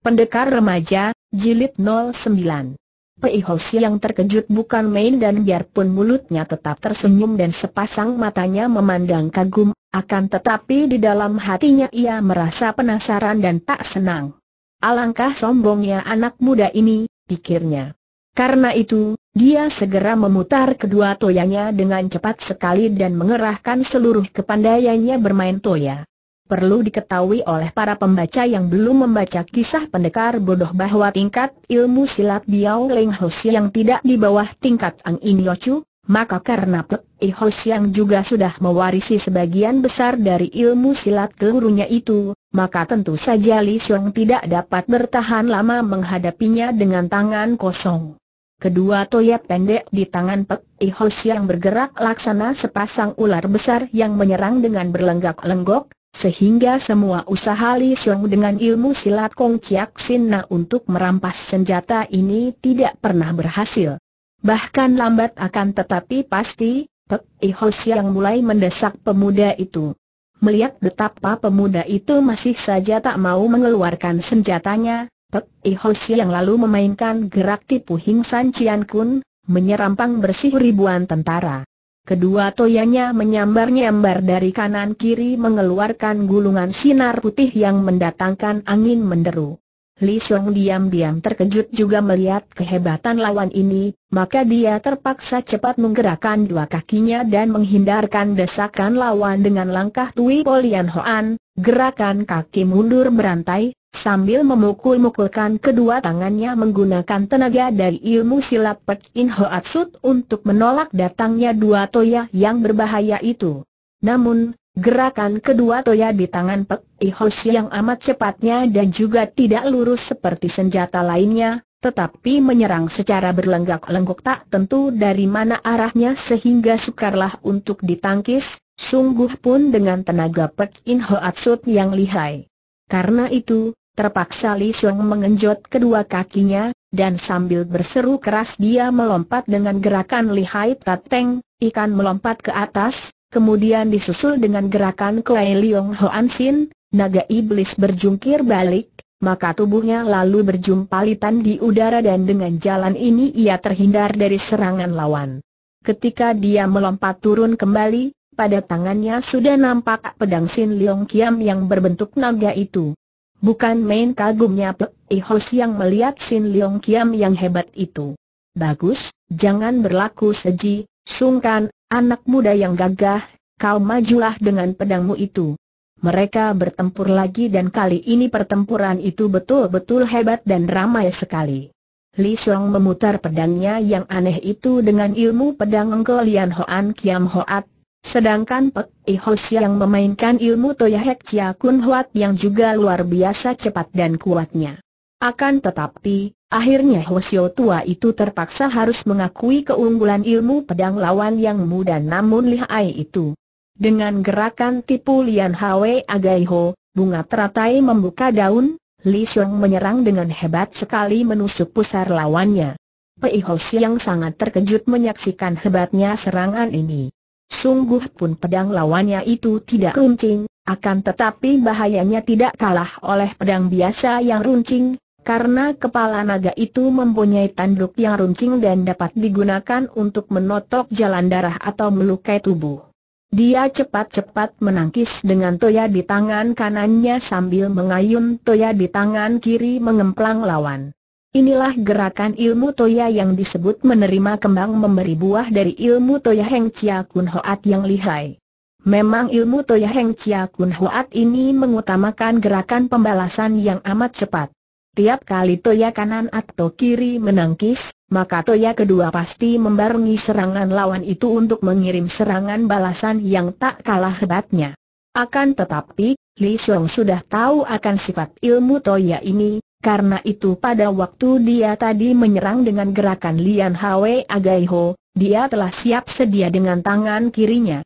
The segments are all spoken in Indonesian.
Pendekar Remaja, Jilid 09 Pei Hoshi yang terkejut bukan main dan biarpun mulutnya tetap tersenyum dan sepasang matanya memandang kagum, akan tetapi di dalam hatinya ia merasa penasaran dan tak senang. Alangkah sombongnya anak muda ini, pikirnya. Karena itu, dia segera memutar kedua toyanya dengan cepat sekali dan mengerahkan seluruh kepandaiannya bermain toya. Perlu diketahui oleh para pembaca yang belum membaca kisah pendekar bodoh bahwa tingkat ilmu silat Biao Leng Hoshi yang tidak di bawah tingkat Ang In Yochu, maka karena Pek Ihos yang juga sudah mewarisi sebagian besar dari ilmu silat ke gurunya itu, maka tentu saja Li Xiong tidak dapat bertahan lama menghadapinya dengan tangan kosong. Kedua toya pendek di tangan Pek Ihos yang bergerak laksana sepasang ular besar yang menyerang dengan berlenggak-lenggok, sehingga semua usaha Li Xiong dengan ilmu silat Kong Chiak Sin Na untuk merampas senjata ini tidak pernah berhasil. Bahkan lambat akan tetapi pasti, Pek Ho yang mulai mendesak pemuda itu. Melihat betapa pemuda itu masih saja tak mau mengeluarkan senjatanya, Pek Ho yang lalu memainkan gerak tipu Hing San Chian Kun, menyerampang bersih ribuan tentara. Kedua toyanya menyambar-nyambar dari kanan kiri mengeluarkan gulungan sinar putih yang mendatangkan angin menderu. Li Song diam-diam terkejut juga melihat kehebatan lawan ini, maka dia terpaksa cepat menggerakkan dua kakinya dan menghindarkan desakan lawan dengan langkah Tui Polian Hoan, gerakan kaki mundur berantai, Sambil memukul-mukulkan kedua tangannya menggunakan tenaga dari ilmu silat Pek In Hoat Sut untuk menolak datangnya dua toya yang berbahaya itu. Namun, gerakan kedua toya di tangan Pek I yang amat cepatnya dan juga tidak lurus seperti senjata lainnya, tetapi menyerang secara berlenggak-lenggok tak tentu dari mana arahnya sehingga sukarlah untuk ditangkis, sungguh pun dengan tenaga Pek In Hoat Sut yang lihai. Karena itu, Terpaksa Li Xiong mengenjot kedua kakinya, dan sambil berseru keras dia melompat dengan gerakan lihai tateng, ikan melompat ke atas, kemudian disusul dengan gerakan Kuei Liong Hoan Sin, naga iblis berjungkir balik, maka tubuhnya lalu berjumpalitan di udara dan dengan jalan ini ia terhindar dari serangan lawan. Ketika dia melompat turun kembali, pada tangannya sudah nampak pedang Sin Yong Kiam yang berbentuk naga itu. Bukan main kagumnya Pek Ihos yang melihat Sin Leong Kiam yang hebat itu. Bagus, jangan berlaku seji, sungkan, anak muda yang gagah, kau majulah dengan pedangmu itu. Mereka bertempur lagi dan kali ini pertempuran itu betul-betul hebat dan ramai sekali. Li Song memutar pedangnya yang aneh itu dengan ilmu pedang Engke Hoan Kiam Hoat, Sedangkan Pek Ihos yang memainkan ilmu Toya Hek Chia Kun Huat yang juga luar biasa cepat dan kuatnya. Akan tetapi, akhirnya Hosio tua itu terpaksa harus mengakui keunggulan ilmu pedang lawan yang muda namun lihai itu. Dengan gerakan tipu Lian Hwe Agaiho, bunga teratai membuka daun, Li Xiong menyerang dengan hebat sekali menusuk pusar lawannya. Pei Hos yang sangat terkejut menyaksikan hebatnya serangan ini. Sungguh pun pedang lawannya itu tidak runcing, akan tetapi bahayanya tidak kalah oleh pedang biasa yang runcing, karena kepala naga itu mempunyai tanduk yang runcing dan dapat digunakan untuk menotok jalan darah atau melukai tubuh. Dia cepat-cepat menangkis dengan toya di tangan kanannya sambil mengayun toya di tangan kiri mengemplang lawan. Inilah gerakan ilmu Toya yang disebut menerima kembang memberi buah dari ilmu Toya Heng Chia Kun Hoat yang lihai. Memang ilmu Toya Heng Chia Kun Hoat ini mengutamakan gerakan pembalasan yang amat cepat. Tiap kali Toya kanan atau kiri menangkis, maka Toya kedua pasti membarungi serangan lawan itu untuk mengirim serangan balasan yang tak kalah hebatnya. Akan tetapi, Li Xiong sudah tahu akan sifat ilmu Toya ini, karena itu pada waktu dia tadi menyerang dengan gerakan Lian Hwe Agaiho, dia telah siap sedia dengan tangan kirinya.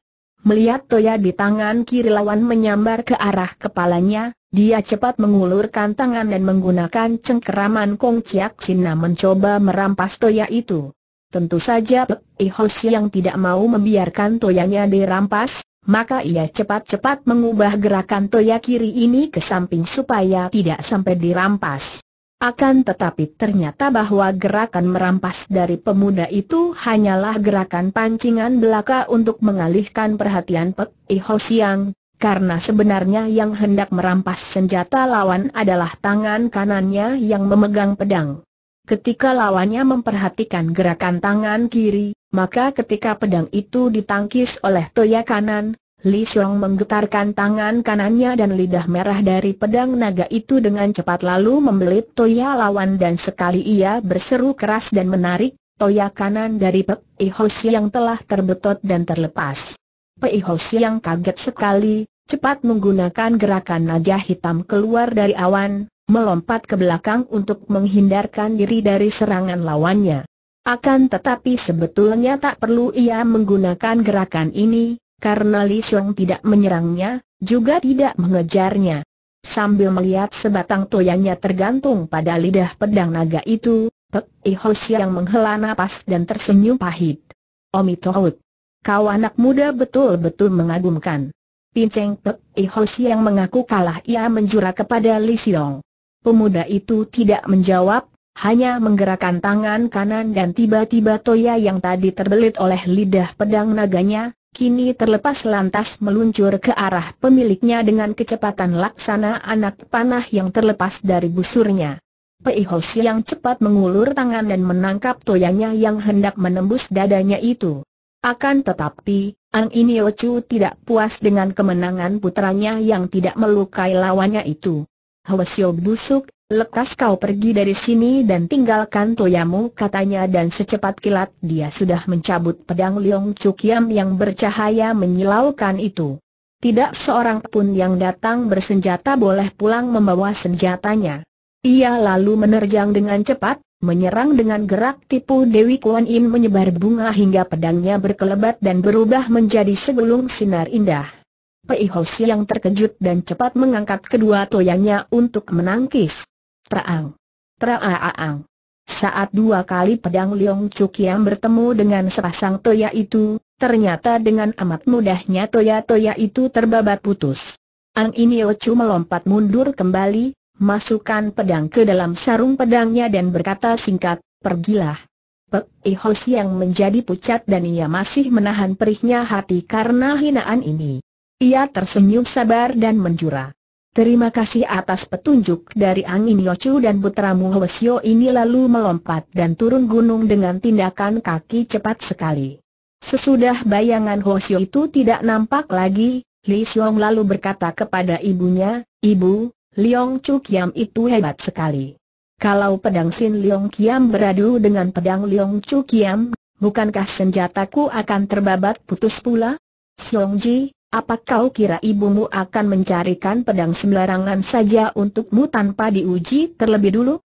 Melihat toya di tangan kiri lawan menyambar ke arah kepalanya, dia cepat mengulurkan tangan dan menggunakan cengkeraman Kong Chiak Sina mencoba merampas toya itu. Tentu saja Pek Ihos yang tidak mau membiarkan toyanya dirampas, maka ia cepat-cepat mengubah gerakan toya kiri ini ke samping supaya tidak sampai dirampas. Akan tetapi ternyata bahwa gerakan merampas dari pemuda itu hanyalah gerakan pancingan belaka untuk mengalihkan perhatian Pek Iho Siang, karena sebenarnya yang hendak merampas senjata lawan adalah tangan kanannya yang memegang pedang. Ketika lawannya memperhatikan gerakan tangan kiri, maka ketika pedang itu ditangkis oleh toya kanan, Li Xiong menggetarkan tangan kanannya dan lidah merah dari pedang naga itu dengan cepat lalu membelit toya lawan dan sekali ia berseru keras dan menarik, toya kanan dari Pek yang telah terbetot dan terlepas. Pek yang kaget sekali, cepat menggunakan gerakan naga hitam keluar dari awan, melompat ke belakang untuk menghindarkan diri dari serangan lawannya. Akan tetapi sebetulnya tak perlu ia menggunakan gerakan ini, karena Li Xiong tidak menyerangnya, juga tidak mengejarnya. Sambil melihat sebatang toyanya tergantung pada lidah pedang naga itu, Pek Ihos yang menghela napas dan tersenyum pahit. Omi Tohut, kau anak muda betul-betul mengagumkan. Pinceng Pek Ihos yang mengaku kalah ia menjura kepada Li Xiong. Pemuda itu tidak menjawab, hanya menggerakkan tangan kanan dan tiba-tiba Toya yang tadi terbelit oleh lidah pedang naganya, kini terlepas lantas meluncur ke arah pemiliknya dengan kecepatan laksana anak panah yang terlepas dari busurnya. Peihos yang cepat mengulur tangan dan menangkap toyanya yang hendak menembus dadanya itu. Akan tetapi, Ang Chu tidak puas dengan kemenangan putranya yang tidak melukai lawannya itu. Hwasyo busuk, lekas kau pergi dari sini dan tinggalkan toyamu katanya dan secepat kilat dia sudah mencabut pedang Liong Cukiam yang bercahaya menyilaukan itu. Tidak seorang pun yang datang bersenjata boleh pulang membawa senjatanya. Ia lalu menerjang dengan cepat, menyerang dengan gerak tipu Dewi Kuan Im menyebar bunga hingga pedangnya berkelebat dan berubah menjadi segulung sinar indah. Pei Ho yang terkejut dan cepat mengangkat kedua toyangnya untuk menangkis. Traang! traaaang. Saat dua kali pedang Leong yang bertemu dengan sepasang toya itu, ternyata dengan amat mudahnya toya-toya itu terbabat putus. Ang Ocu melompat mundur kembali, masukkan pedang ke dalam sarung pedangnya dan berkata singkat, pergilah. Pei Hos yang menjadi pucat dan ia masih menahan perihnya hati karena hinaan ini. Ia tersenyum sabar dan menjura. Terima kasih atas petunjuk dari angin Yocu dan putramu Hoesio ini lalu melompat dan turun gunung dengan tindakan kaki cepat sekali. Sesudah bayangan Hoesio itu tidak nampak lagi, Li Xiong lalu berkata kepada ibunya, Ibu, Liong Chu Kiam itu hebat sekali. Kalau pedang Sin Liong Kiam beradu dengan pedang Liong Chu Kiam, bukankah senjataku akan terbabat putus pula? Xiong Ji, apa kau kira ibumu akan mencarikan pedang sembarangan saja untukmu tanpa diuji terlebih dulu?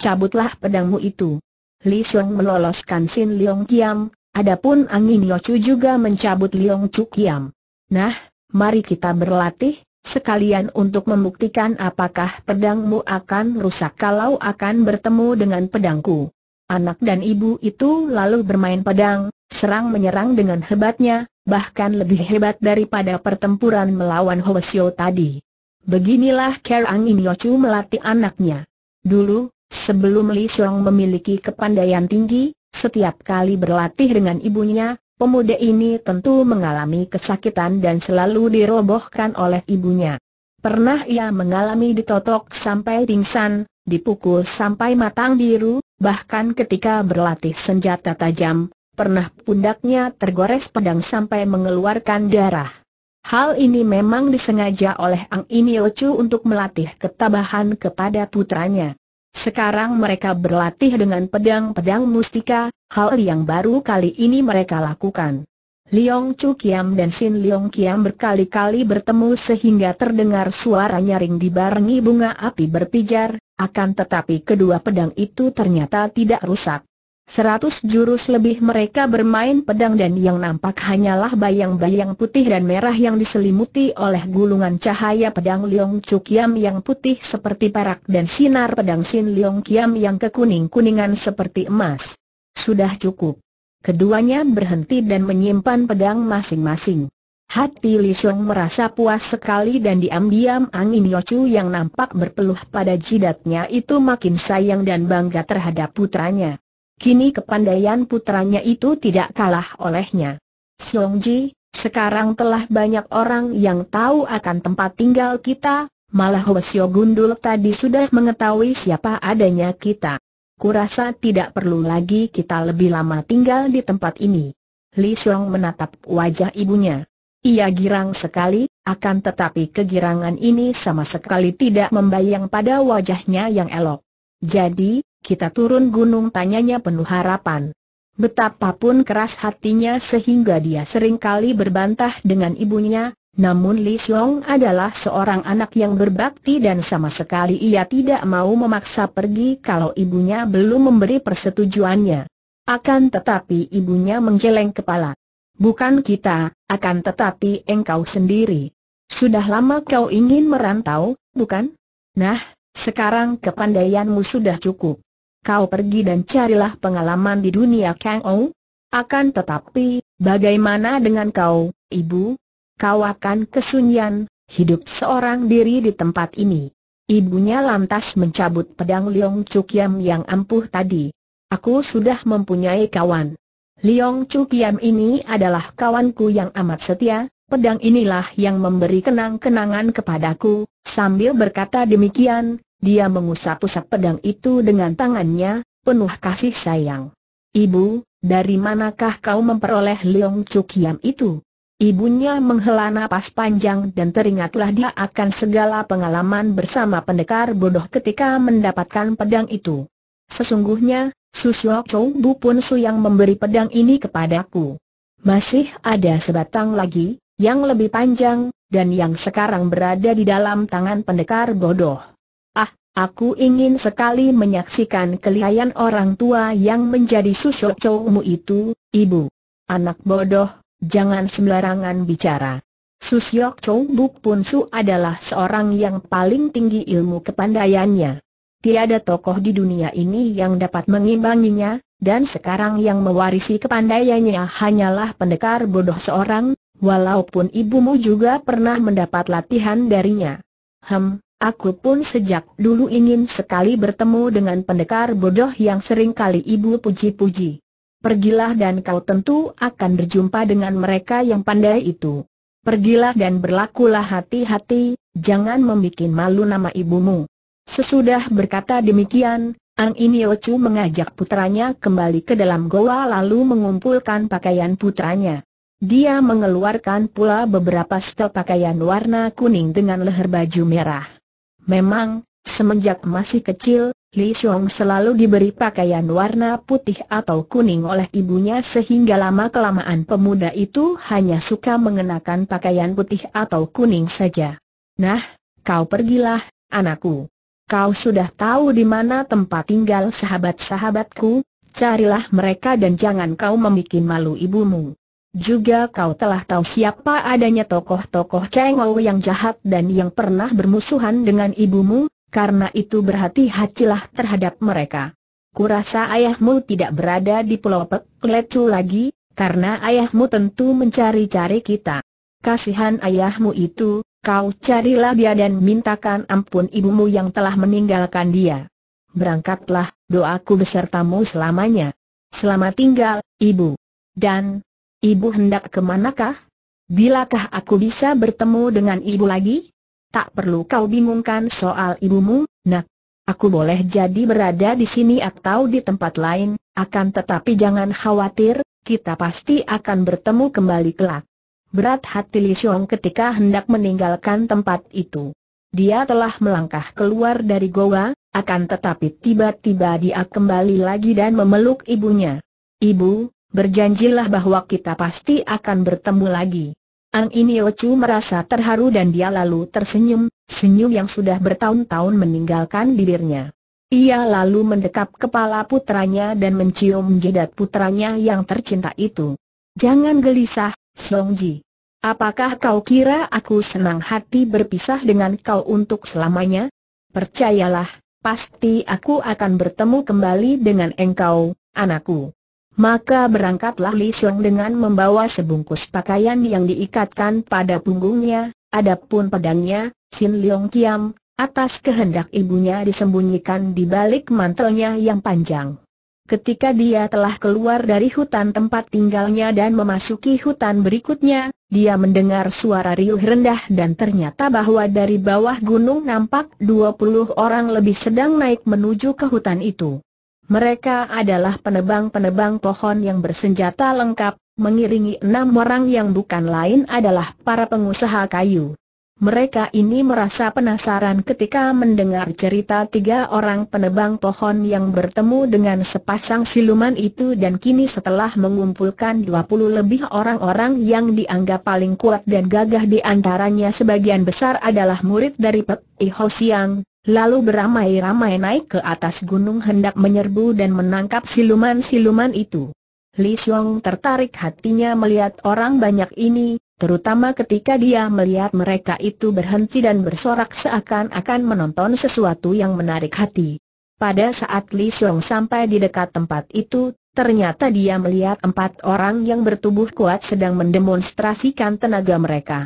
Cabutlah pedangmu itu. Li Xiong meloloskan Sin Liong Kiam, adapun Angin Chu juga mencabut Liong Chu Kiam. Nah, mari kita berlatih, sekalian untuk membuktikan apakah pedangmu akan rusak kalau akan bertemu dengan pedangku. Anak dan ibu itu lalu bermain pedang, serang menyerang dengan hebatnya, bahkan lebih hebat daripada pertempuran melawan Hoesio tadi. Beginilah Kerang In Yochu melatih anaknya. Dulu, sebelum Li Xiong memiliki kepandaian tinggi, setiap kali berlatih dengan ibunya, pemuda ini tentu mengalami kesakitan dan selalu dirobohkan oleh ibunya. Pernah ia mengalami ditotok sampai pingsan, dipukul sampai matang biru, bahkan ketika berlatih senjata tajam, pernah pundaknya tergores pedang sampai mengeluarkan darah. Hal ini memang disengaja oleh Ang Inio untuk melatih ketabahan kepada putranya. Sekarang mereka berlatih dengan pedang-pedang mustika, hal yang baru kali ini mereka lakukan. Liong Chu Kiam dan Sin Liong Kiam berkali-kali bertemu sehingga terdengar suara nyaring dibarengi bunga api berpijar, akan tetapi kedua pedang itu ternyata tidak rusak. Seratus jurus lebih mereka bermain pedang dan yang nampak hanyalah bayang-bayang putih dan merah yang diselimuti oleh gulungan cahaya pedang Liong Chu Kiam yang putih seperti perak dan sinar pedang Sin Liong Kiam yang kekuning-kuningan seperti emas. Sudah cukup. Keduanya berhenti dan menyimpan pedang masing-masing. Hati Li Xiong merasa puas sekali dan diam-diam angin Yochu yang nampak berpeluh pada jidatnya itu makin sayang dan bangga terhadap putranya. Kini kepandaian putranya itu tidak kalah olehnya. Ji, sekarang telah banyak orang yang tahu akan tempat tinggal kita, malah Hwasyo Gundul tadi sudah mengetahui siapa adanya kita. Kurasa tidak perlu lagi kita lebih lama tinggal di tempat ini. Li Xiong menatap wajah ibunya. Ia girang sekali, akan tetapi kegirangan ini sama sekali tidak membayang pada wajahnya yang elok. Jadi, kita turun gunung tanyanya penuh harapan. Betapapun keras hatinya sehingga dia sering kali berbantah dengan ibunya, namun Li Xiong adalah seorang anak yang berbakti dan sama sekali ia tidak mau memaksa pergi kalau ibunya belum memberi persetujuannya. Akan tetapi ibunya menggeleng kepala. Bukan kita, akan tetapi engkau sendiri. Sudah lama kau ingin merantau, bukan? Nah, sekarang kepandaianmu sudah cukup kau pergi dan carilah pengalaman di dunia Kang Ou. Akan tetapi, bagaimana dengan kau, ibu? Kau akan kesunyian, hidup seorang diri di tempat ini. Ibunya lantas mencabut pedang Liong Chuk Yam yang ampuh tadi. Aku sudah mempunyai kawan. Liong Chuk Yam ini adalah kawanku yang amat setia, pedang inilah yang memberi kenang-kenangan kepadaku, sambil berkata demikian, dia mengusap-usap pedang itu dengan tangannya, penuh kasih sayang. Ibu, dari manakah kau memperoleh Leong Cukiam itu? Ibunya menghela napas panjang dan teringatlah dia akan segala pengalaman bersama pendekar bodoh ketika mendapatkan pedang itu. Sesungguhnya, Susyo Chou Bu Pun Su yang memberi pedang ini kepadaku. Masih ada sebatang lagi, yang lebih panjang, dan yang sekarang berada di dalam tangan pendekar bodoh. Aku ingin sekali menyaksikan kelihayan orang tua yang menjadi susuk cowokmu itu, ibu. Anak bodoh, jangan sembarangan bicara. Susyok Chow Buk Pun Su adalah seorang yang paling tinggi ilmu kepandaiannya. Tiada tokoh di dunia ini yang dapat mengimbanginya, dan sekarang yang mewarisi kepandaiannya hanyalah pendekar bodoh seorang, walaupun ibumu juga pernah mendapat latihan darinya. Hem, Aku pun sejak dulu ingin sekali bertemu dengan pendekar bodoh yang sering kali ibu puji-puji. Pergilah dan kau tentu akan berjumpa dengan mereka yang pandai itu. Pergilah dan berlakulah hati-hati, jangan membuat malu nama ibumu. Sesudah berkata demikian, Ang Chu mengajak putranya kembali ke dalam goa lalu mengumpulkan pakaian putranya. Dia mengeluarkan pula beberapa setel pakaian warna kuning dengan leher baju merah. Memang, semenjak masih kecil, Li Xiong selalu diberi pakaian warna putih atau kuning oleh ibunya sehingga lama-kelamaan pemuda itu hanya suka mengenakan pakaian putih atau kuning saja. Nah, kau pergilah, anakku. Kau sudah tahu di mana tempat tinggal sahabat-sahabatku, carilah mereka dan jangan kau membuat malu ibumu. Juga kau telah tahu siapa adanya tokoh-tokoh Kengou yang jahat dan yang pernah bermusuhan dengan ibumu, karena itu berhati-hatilah terhadap mereka. Kurasa ayahmu tidak berada di Pulau Peklecu lagi, karena ayahmu tentu mencari-cari kita. Kasihan ayahmu itu, kau carilah dia dan mintakan ampun ibumu yang telah meninggalkan dia. Berangkatlah, doaku besertamu selamanya. Selamat tinggal, ibu. Dan, Ibu hendak kemanakah? Bilakah aku bisa bertemu dengan ibu lagi? Tak perlu kau bingungkan soal ibumu, nak. Aku boleh jadi berada di sini atau di tempat lain, akan tetapi jangan khawatir, kita pasti akan bertemu kembali kelak. Berat hati Li Xiong ketika hendak meninggalkan tempat itu. Dia telah melangkah keluar dari goa, akan tetapi tiba-tiba dia kembali lagi dan memeluk ibunya. Ibu, berjanjilah bahwa kita pasti akan bertemu lagi. Ang Iniochu merasa terharu dan dia lalu tersenyum, senyum yang sudah bertahun-tahun meninggalkan bibirnya. Ia lalu mendekap kepala putranya dan mencium jidat putranya yang tercinta itu. Jangan gelisah, Song Ji. Apakah kau kira aku senang hati berpisah dengan kau untuk selamanya? Percayalah, pasti aku akan bertemu kembali dengan engkau, anakku. Maka berangkatlah Li Xiong dengan membawa sebungkus pakaian yang diikatkan pada punggungnya, adapun pedangnya, Sin Leong Kiam, atas kehendak ibunya disembunyikan di balik mantelnya yang panjang. Ketika dia telah keluar dari hutan tempat tinggalnya dan memasuki hutan berikutnya, dia mendengar suara riuh rendah dan ternyata bahwa dari bawah gunung nampak 20 orang lebih sedang naik menuju ke hutan itu. Mereka adalah penebang-penebang pohon yang bersenjata lengkap, mengiringi enam orang yang bukan lain adalah para pengusaha kayu. Mereka ini merasa penasaran ketika mendengar cerita tiga orang penebang pohon yang bertemu dengan sepasang siluman itu dan kini setelah mengumpulkan 20 lebih orang-orang yang dianggap paling kuat dan gagah di antaranya sebagian besar adalah murid dari Pek Iho Siang, lalu beramai-ramai naik ke atas gunung hendak menyerbu dan menangkap siluman-siluman itu. Li Xiong tertarik hatinya melihat orang banyak ini, terutama ketika dia melihat mereka itu berhenti dan bersorak seakan-akan menonton sesuatu yang menarik hati. Pada saat Li Xiong sampai di dekat tempat itu, ternyata dia melihat empat orang yang bertubuh kuat sedang mendemonstrasikan tenaga mereka.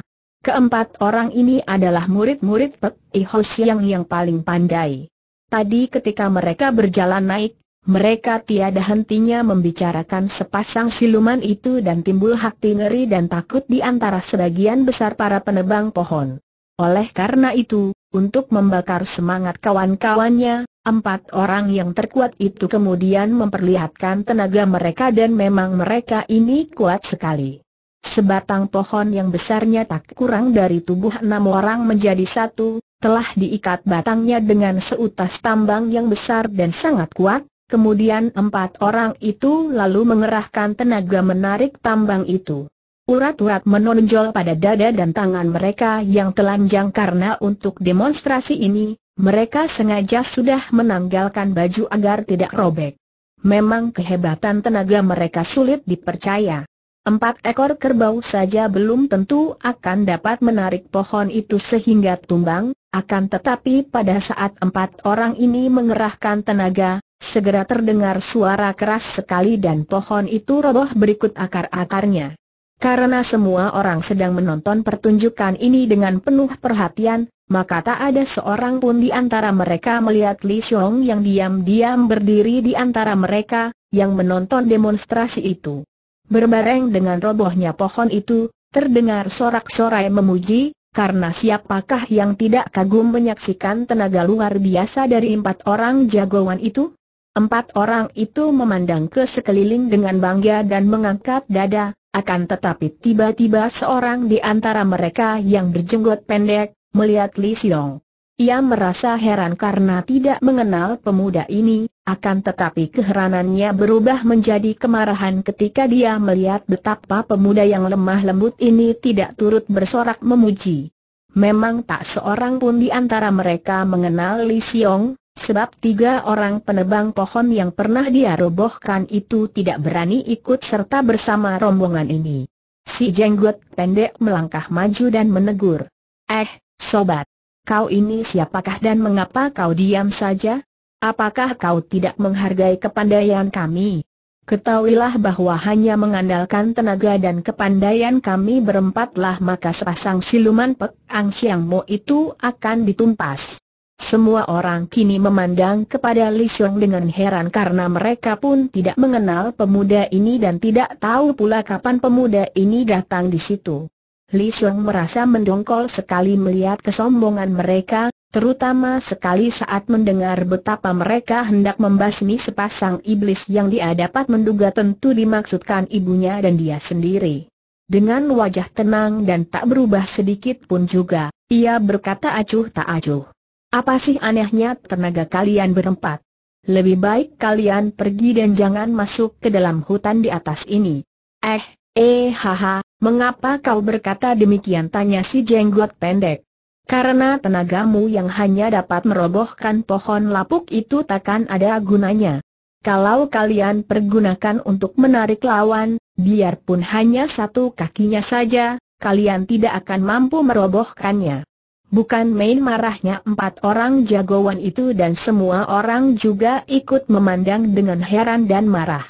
Keempat orang ini adalah murid-murid Pek Iho yang paling pandai. Tadi ketika mereka berjalan naik, mereka tiada hentinya membicarakan sepasang siluman itu dan timbul hati ngeri dan takut di antara sebagian besar para penebang pohon. Oleh karena itu, untuk membakar semangat kawan-kawannya, empat orang yang terkuat itu kemudian memperlihatkan tenaga mereka dan memang mereka ini kuat sekali. Sebatang pohon yang besarnya tak kurang dari tubuh enam orang menjadi satu, telah diikat batangnya dengan seutas tambang yang besar dan sangat kuat, kemudian empat orang itu lalu mengerahkan tenaga menarik tambang itu. Urat-urat menonjol pada dada dan tangan mereka yang telanjang karena untuk demonstrasi ini, mereka sengaja sudah menanggalkan baju agar tidak robek. Memang kehebatan tenaga mereka sulit dipercaya. Empat ekor kerbau saja belum tentu akan dapat menarik pohon itu sehingga tumbang, akan tetapi pada saat empat orang ini mengerahkan tenaga, segera terdengar suara keras sekali dan pohon itu roboh berikut akar-akarnya. Karena semua orang sedang menonton pertunjukan ini dengan penuh perhatian, maka tak ada seorang pun di antara mereka melihat Li Xiong yang diam-diam berdiri di antara mereka, yang menonton demonstrasi itu. Berbareng dengan robohnya pohon itu, terdengar sorak-sorai memuji, karena siapakah yang tidak kagum menyaksikan tenaga luar biasa dari empat orang jagoan itu? Empat orang itu memandang ke sekeliling dengan bangga dan mengangkat dada, akan tetapi tiba-tiba seorang di antara mereka yang berjenggot pendek, melihat Li Xiong. Ia merasa heran karena tidak mengenal pemuda ini, akan tetapi keheranannya berubah menjadi kemarahan ketika dia melihat betapa pemuda yang lemah lembut ini tidak turut bersorak memuji. Memang tak seorang pun di antara mereka mengenal Li Xiong, sebab tiga orang penebang pohon yang pernah dia robohkan itu tidak berani ikut serta bersama rombongan ini. Si jenggot pendek melangkah maju dan menegur. Eh, sobat, kau ini siapakah dan mengapa kau diam saja? Apakah kau tidak menghargai kepandaian kami? Ketahuilah bahwa hanya mengandalkan tenaga dan kepandaian kami berempatlah maka sepasang siluman Pek Ang Siang Mo itu akan ditumpas. Semua orang kini memandang kepada Li Xiong dengan heran karena mereka pun tidak mengenal pemuda ini dan tidak tahu pula kapan pemuda ini datang di situ. Li Xiong merasa mendongkol sekali melihat kesombongan mereka, terutama sekali saat mendengar betapa mereka hendak membasmi sepasang iblis yang dia dapat menduga tentu dimaksudkan ibunya dan dia sendiri. Dengan wajah tenang dan tak berubah sedikit pun juga, ia berkata acuh tak acuh. Apa sih anehnya tenaga kalian berempat? Lebih baik kalian pergi dan jangan masuk ke dalam hutan di atas ini. Eh, eh haha, Mengapa kau berkata demikian tanya si jenggot pendek? Karena tenagamu yang hanya dapat merobohkan pohon lapuk itu takkan ada gunanya. Kalau kalian pergunakan untuk menarik lawan, biarpun hanya satu kakinya saja, kalian tidak akan mampu merobohkannya. Bukan main marahnya empat orang jagoan itu dan semua orang juga ikut memandang dengan heran dan marah.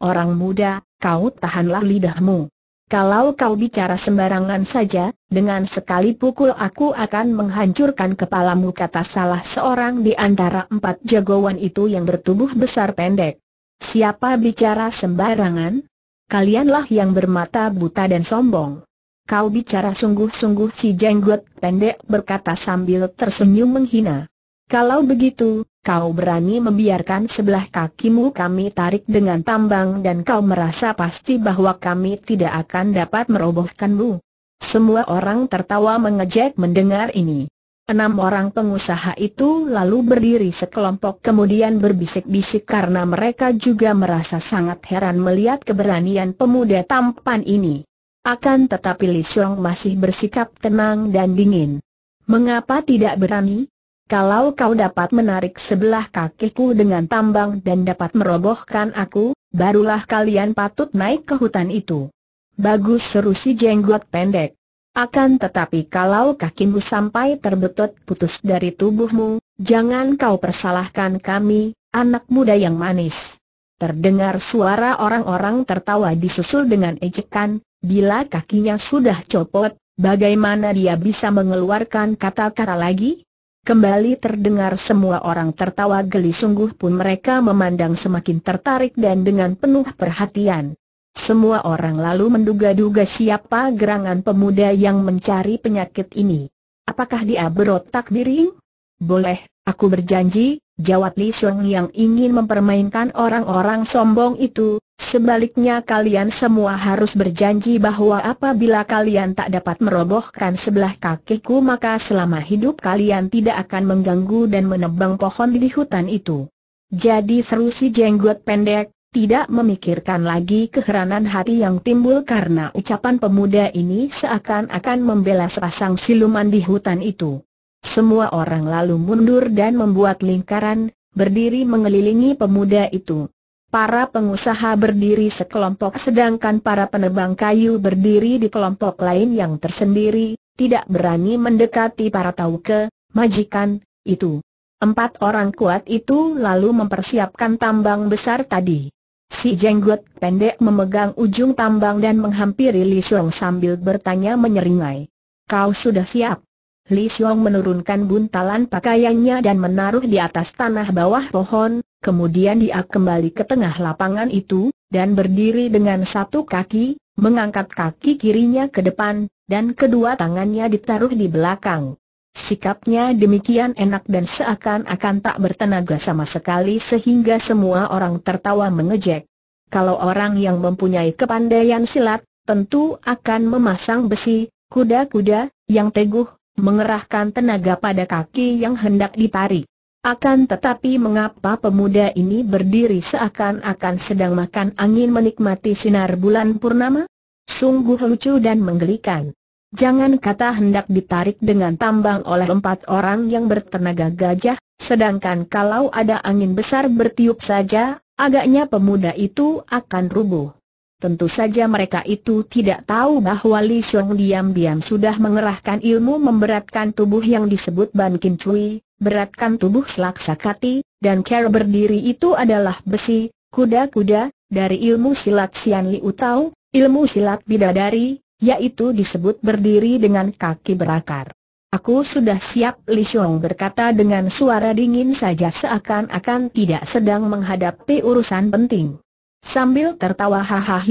Orang muda, kau tahanlah lidahmu. Kalau kau bicara sembarangan saja, dengan sekali pukul aku akan menghancurkan kepalamu kata salah seorang di antara empat jagoan itu yang bertubuh besar pendek. Siapa bicara sembarangan? Kalianlah yang bermata buta dan sombong. Kau bicara sungguh-sungguh si jenggot pendek berkata sambil tersenyum menghina. Kalau begitu, kau berani membiarkan sebelah kakimu kami tarik dengan tambang dan kau merasa pasti bahwa kami tidak akan dapat merobohkanmu. Semua orang tertawa mengejek mendengar ini. Enam orang pengusaha itu lalu berdiri sekelompok kemudian berbisik-bisik karena mereka juga merasa sangat heran melihat keberanian pemuda tampan ini. Akan tetapi Li masih bersikap tenang dan dingin. Mengapa tidak berani? Kalau kau dapat menarik sebelah kakiku dengan tambang dan dapat merobohkan aku, barulah kalian patut naik ke hutan itu. Bagus seru si jenggot pendek. Akan tetapi kalau kakimu sampai terbetot putus dari tubuhmu, jangan kau persalahkan kami, anak muda yang manis. Terdengar suara orang-orang tertawa disusul dengan ejekan, bila kakinya sudah copot, bagaimana dia bisa mengeluarkan kata-kata lagi? Kembali terdengar semua orang tertawa geli sungguh pun mereka memandang semakin tertarik dan dengan penuh perhatian. Semua orang lalu menduga-duga siapa gerangan pemuda yang mencari penyakit ini. Apakah dia berotak miring? Boleh, aku berjanji, jawab Li Song yang ingin mempermainkan orang-orang sombong itu, Sebaliknya kalian semua harus berjanji bahwa apabila kalian tak dapat merobohkan sebelah kakiku maka selama hidup kalian tidak akan mengganggu dan menebang pohon di hutan itu. Jadi seru si jenggot pendek, tidak memikirkan lagi keheranan hati yang timbul karena ucapan pemuda ini seakan-akan membela sepasang siluman di hutan itu. Semua orang lalu mundur dan membuat lingkaran, berdiri mengelilingi pemuda itu para pengusaha berdiri sekelompok sedangkan para penebang kayu berdiri di kelompok lain yang tersendiri, tidak berani mendekati para tauke, majikan, itu. Empat orang kuat itu lalu mempersiapkan tambang besar tadi. Si jenggot pendek memegang ujung tambang dan menghampiri Li Xiong sambil bertanya menyeringai. Kau sudah siap? Li Xiong menurunkan buntalan pakaiannya dan menaruh di atas tanah bawah pohon, kemudian dia kembali ke tengah lapangan itu, dan berdiri dengan satu kaki, mengangkat kaki kirinya ke depan, dan kedua tangannya ditaruh di belakang. Sikapnya demikian enak dan seakan-akan tak bertenaga sama sekali sehingga semua orang tertawa mengejek. Kalau orang yang mempunyai kepandaian silat, tentu akan memasang besi, kuda-kuda, yang teguh, mengerahkan tenaga pada kaki yang hendak ditarik. Akan tetapi mengapa pemuda ini berdiri seakan-akan sedang makan angin menikmati sinar bulan purnama? Sungguh lucu dan menggelikan. Jangan kata hendak ditarik dengan tambang oleh empat orang yang bertenaga gajah, sedangkan kalau ada angin besar bertiup saja, agaknya pemuda itu akan rubuh. Tentu saja mereka itu tidak tahu bahwa Li Xiong diam-diam sudah mengerahkan ilmu memberatkan tubuh yang disebut Ban Kin Cui, beratkan tubuh sakati, dan cara berdiri itu adalah besi, kuda-kuda, dari ilmu silat Xian utau Utau, ilmu silat bidadari, yaitu disebut berdiri dengan kaki berakar. Aku sudah siap Li Xiong berkata dengan suara dingin saja seakan-akan tidak sedang menghadapi urusan penting. Sambil tertawa hahaha,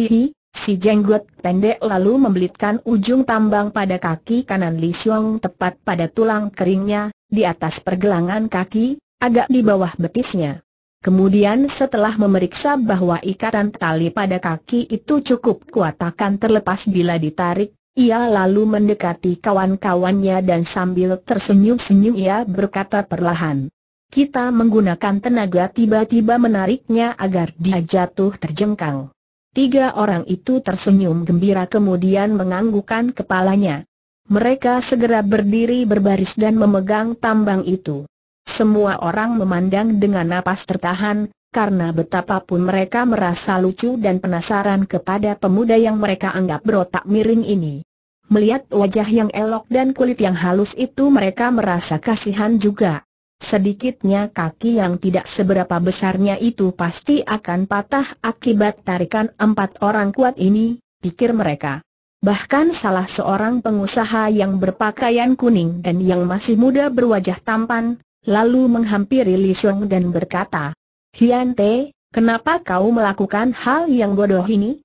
si jenggot pendek lalu membelitkan ujung tambang pada kaki kanan Li Xiong tepat pada tulang keringnya, di atas pergelangan kaki, agak di bawah betisnya. Kemudian setelah memeriksa bahwa ikatan tali pada kaki itu cukup kuat akan terlepas bila ditarik, ia lalu mendekati kawan-kawannya dan sambil tersenyum-senyum ia berkata perlahan. Kita menggunakan tenaga tiba-tiba menariknya agar dia jatuh terjengkang. Tiga orang itu tersenyum gembira kemudian menganggukkan kepalanya. Mereka segera berdiri berbaris dan memegang tambang itu. Semua orang memandang dengan napas tertahan, karena betapapun mereka merasa lucu dan penasaran kepada pemuda yang mereka anggap berotak miring ini. Melihat wajah yang elok dan kulit yang halus itu mereka merasa kasihan juga. Sedikitnya kaki yang tidak seberapa besarnya itu pasti akan patah akibat tarikan empat orang kuat ini, pikir mereka. Bahkan salah seorang pengusaha yang berpakaian kuning dan yang masih muda berwajah tampan, lalu menghampiri Li Xiong dan berkata, Hian Te, kenapa kau melakukan hal yang bodoh ini?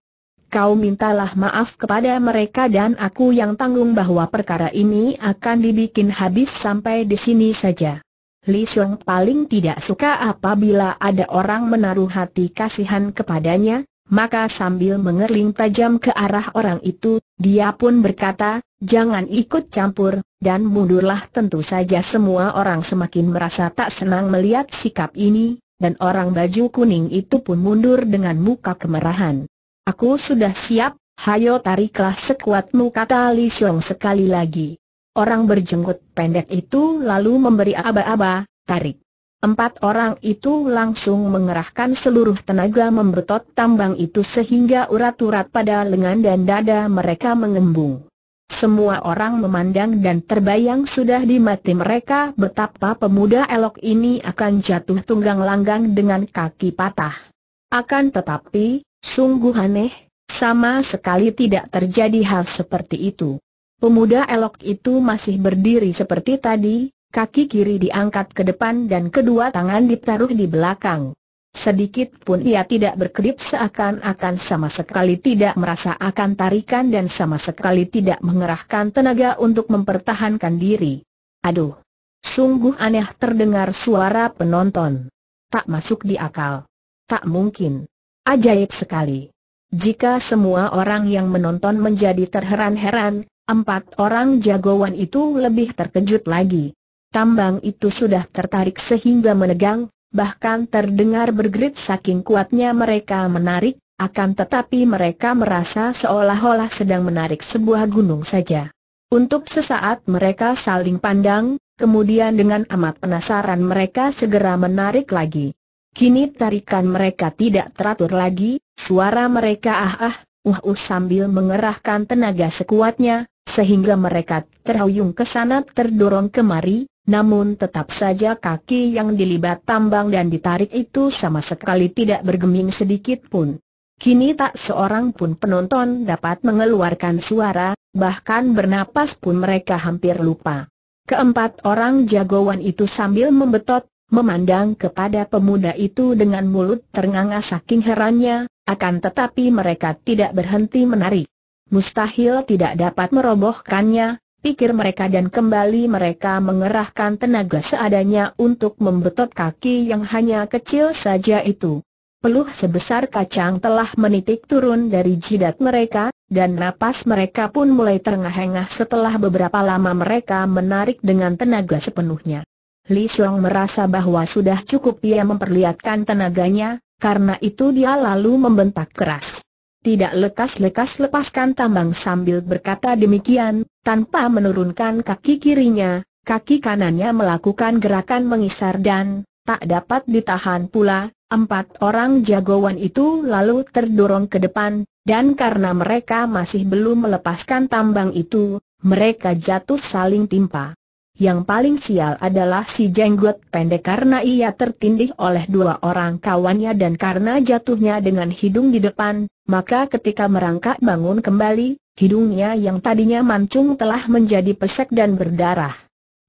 Kau mintalah maaf kepada mereka dan aku yang tanggung bahwa perkara ini akan dibikin habis sampai di sini saja. Li Xiong paling tidak suka apabila ada orang menaruh hati kasihan kepadanya, maka sambil mengerling tajam ke arah orang itu, dia pun berkata, jangan ikut campur, dan mundurlah tentu saja semua orang semakin merasa tak senang melihat sikap ini, dan orang baju kuning itu pun mundur dengan muka kemerahan. Aku sudah siap, hayo tariklah sekuatmu kata Li Xiong sekali lagi. Orang berjenggot pendek itu lalu memberi aba-aba, tarik. Empat orang itu langsung mengerahkan seluruh tenaga membetot tambang itu sehingga urat-urat pada lengan dan dada mereka mengembung. Semua orang memandang dan terbayang sudah di mati mereka betapa pemuda elok ini akan jatuh tunggang langgang dengan kaki patah. Akan tetapi, sungguh aneh, sama sekali tidak terjadi hal seperti itu. Pemuda elok itu masih berdiri seperti tadi, kaki kiri diangkat ke depan dan kedua tangan ditaruh di belakang. Sedikit pun ia tidak berkedip seakan-akan sama sekali tidak merasa akan tarikan dan sama sekali tidak mengerahkan tenaga untuk mempertahankan diri. Aduh, sungguh aneh terdengar suara penonton. Tak masuk di akal. Tak mungkin. Ajaib sekali. Jika semua orang yang menonton menjadi terheran-heran, Empat orang jagoan itu lebih terkejut lagi. Tambang itu sudah tertarik sehingga menegang, bahkan terdengar bergerit saking kuatnya mereka menarik, akan tetapi mereka merasa seolah-olah sedang menarik sebuah gunung saja. Untuk sesaat mereka saling pandang, kemudian dengan amat penasaran mereka segera menarik lagi. Kini tarikan mereka tidak teratur lagi, suara mereka ah-ah, Uh-uh sambil mengerahkan tenaga sekuatnya, sehingga mereka terhuyung ke sana terdorong kemari, namun tetap saja kaki yang dilibat tambang dan ditarik itu sama sekali tidak bergeming sedikit pun. Kini tak seorang pun penonton dapat mengeluarkan suara, bahkan bernapas pun mereka hampir lupa. Keempat orang jagoan itu sambil membetot memandang kepada pemuda itu dengan mulut ternganga saking herannya, akan tetapi mereka tidak berhenti menarik. Mustahil tidak dapat merobohkannya, pikir mereka dan kembali mereka mengerahkan tenaga seadanya untuk membetot kaki yang hanya kecil saja itu. Peluh sebesar kacang telah menitik turun dari jidat mereka, dan napas mereka pun mulai terengah-engah setelah beberapa lama mereka menarik dengan tenaga sepenuhnya. Li Xiong merasa bahwa sudah cukup dia memperlihatkan tenaganya, karena itu dia lalu membentak keras. Tidak lekas-lekas lepaskan tambang sambil berkata demikian, tanpa menurunkan kaki kirinya, kaki kanannya melakukan gerakan mengisar dan, tak dapat ditahan pula, empat orang jagoan itu lalu terdorong ke depan, dan karena mereka masih belum melepaskan tambang itu, mereka jatuh saling timpa. Yang paling sial adalah si jenggot pendek karena ia tertindih oleh dua orang kawannya dan karena jatuhnya dengan hidung di depan, maka ketika merangkak bangun kembali, hidungnya yang tadinya mancung telah menjadi pesek dan berdarah.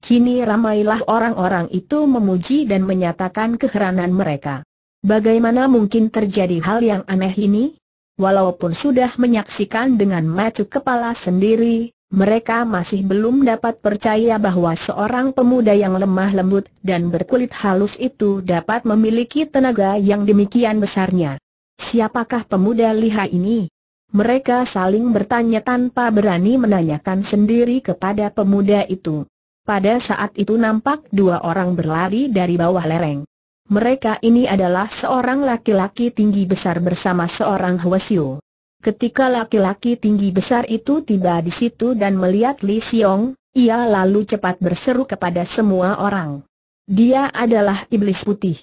Kini ramailah orang-orang itu memuji dan menyatakan keheranan mereka. Bagaimana mungkin terjadi hal yang aneh ini? Walaupun sudah menyaksikan dengan mata kepala sendiri, mereka masih belum dapat percaya bahwa seorang pemuda yang lemah lembut dan berkulit halus itu dapat memiliki tenaga yang demikian besarnya. Siapakah pemuda liha ini? Mereka saling bertanya tanpa berani menanyakan sendiri kepada pemuda itu. Pada saat itu nampak dua orang berlari dari bawah lereng. Mereka ini adalah seorang laki-laki tinggi besar bersama seorang Hwasyo. Ketika laki-laki tinggi besar itu tiba di situ dan melihat Li Xiong, ia lalu cepat berseru kepada semua orang. Dia adalah iblis putih.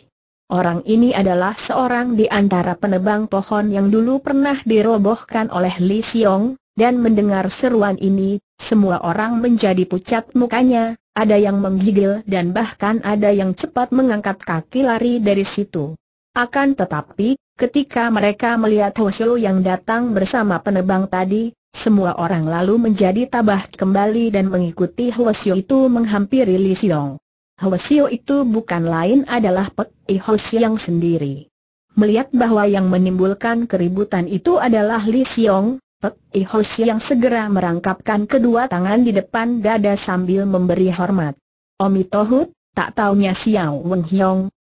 Orang ini adalah seorang di antara penebang pohon yang dulu pernah dirobohkan oleh Li Xiong, dan mendengar seruan ini, semua orang menjadi pucat mukanya, ada yang menggigil dan bahkan ada yang cepat mengangkat kaki lari dari situ. Akan tetapi, Ketika mereka melihat Hoshio yang datang bersama penebang tadi, semua orang lalu menjadi tabah kembali dan mengikuti Hoshio itu menghampiri Li Xiong. Hoshio itu bukan lain adalah Pek I yang sendiri. Melihat bahwa yang menimbulkan keributan itu adalah Li Xiong, Pek I yang segera merangkapkan kedua tangan di depan dada sambil memberi hormat. Omi Tohut, tak taunya Xiao Weng